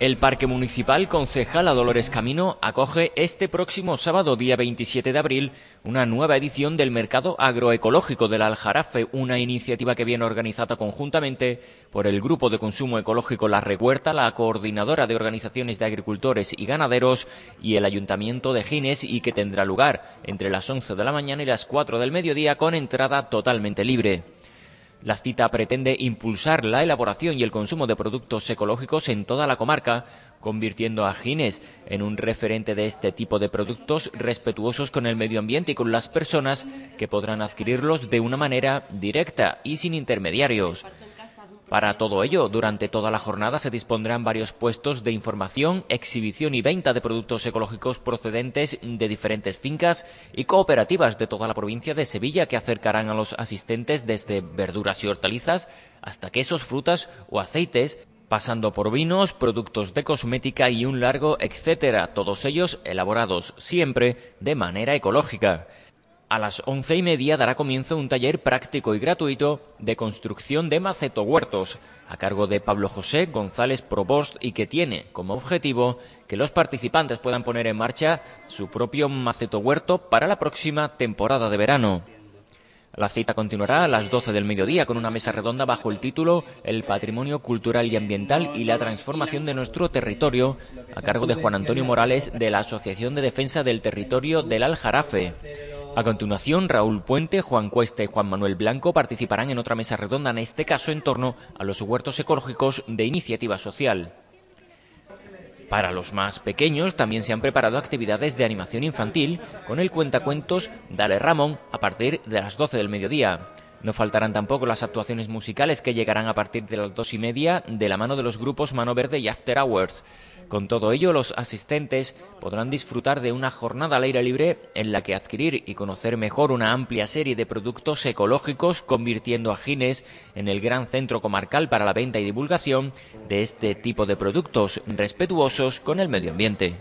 El Parque Municipal Concejala Dolores Camino acoge este próximo sábado, día 27 de abril, una nueva edición del Mercado Agroecológico del Aljarafe, una iniciativa que viene organizada conjuntamente por el Grupo de Consumo Ecológico La Recuerta, la Coordinadora de Organizaciones de Agricultores y Ganaderos y el Ayuntamiento de Gines y que tendrá lugar entre las 11 de la mañana y las 4 del mediodía con entrada totalmente libre. La cita pretende impulsar la elaboración y el consumo de productos ecológicos en toda la comarca, convirtiendo a Gines en un referente de este tipo de productos respetuosos con el medio ambiente y con las personas que podrán adquirirlos de una manera directa y sin intermediarios. Para todo ello, durante toda la jornada se dispondrán varios puestos de información, exhibición y venta de productos ecológicos procedentes de diferentes fincas y cooperativas de toda la provincia de Sevilla que acercarán a los asistentes desde verduras y hortalizas hasta quesos, frutas o aceites pasando por vinos, productos de cosmética y un largo etcétera, todos ellos elaborados siempre de manera ecológica. A las once y media dará comienzo un taller práctico y gratuito de construcción de macetohuertos, a cargo de Pablo José González Probost y que tiene como objetivo que los participantes puedan poner en marcha su propio macetohuerto para la próxima temporada de verano. La cita continuará a las doce del mediodía con una mesa redonda bajo el título El patrimonio cultural y ambiental y la transformación de nuestro territorio, a cargo de Juan Antonio Morales de la Asociación de Defensa del Territorio del Aljarafe. A continuación, Raúl Puente, Juan Cuesta y Juan Manuel Blanco participarán en otra mesa redonda, en este caso en torno a los huertos ecológicos de iniciativa social. Para los más pequeños también se han preparado actividades de animación infantil con el cuentacuentos Dale Ramón a partir de las 12 del mediodía. No faltarán tampoco las actuaciones musicales que llegarán a partir de las dos y media de la mano de los grupos Mano Verde y After Hours. Con todo ello, los asistentes podrán disfrutar de una jornada al aire libre en la que adquirir y conocer mejor una amplia serie de productos ecológicos, convirtiendo a Gines en el gran centro comarcal para la venta y divulgación de este tipo de productos respetuosos con el medio ambiente.